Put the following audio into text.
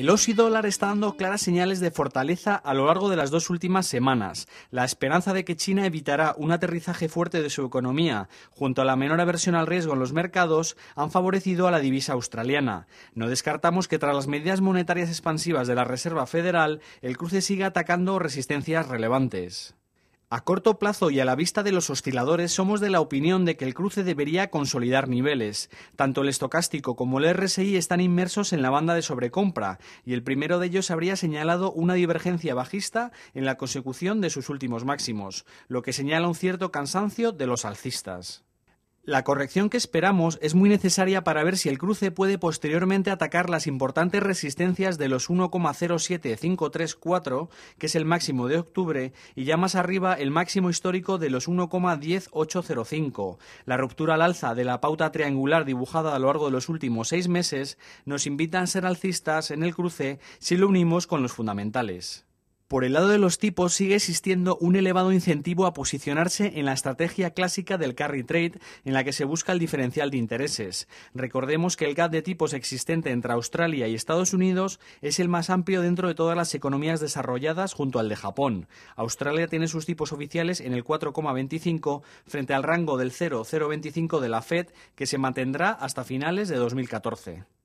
El OSI dólar está dando claras señales de fortaleza a lo largo de las dos últimas semanas. La esperanza de que China evitará un aterrizaje fuerte de su economía, junto a la menor aversión al riesgo en los mercados, han favorecido a la divisa australiana. No descartamos que tras las medidas monetarias expansivas de la Reserva Federal, el cruce siga atacando resistencias relevantes. A corto plazo y a la vista de los osciladores somos de la opinión de que el cruce debería consolidar niveles. Tanto el estocástico como el RSI están inmersos en la banda de sobrecompra y el primero de ellos habría señalado una divergencia bajista en la consecución de sus últimos máximos, lo que señala un cierto cansancio de los alcistas. La corrección que esperamos es muy necesaria para ver si el cruce puede posteriormente atacar las importantes resistencias de los 1,07534, que es el máximo de octubre, y ya más arriba el máximo histórico de los 1,10805. La ruptura al alza de la pauta triangular dibujada a lo largo de los últimos seis meses nos invita a ser alcistas en el cruce si lo unimos con los fundamentales. Por el lado de los tipos sigue existiendo un elevado incentivo a posicionarse en la estrategia clásica del carry trade en la que se busca el diferencial de intereses. Recordemos que el gap de tipos existente entre Australia y Estados Unidos es el más amplio dentro de todas las economías desarrolladas junto al de Japón. Australia tiene sus tipos oficiales en el 4,25 frente al rango del 0,025 de la Fed que se mantendrá hasta finales de 2014.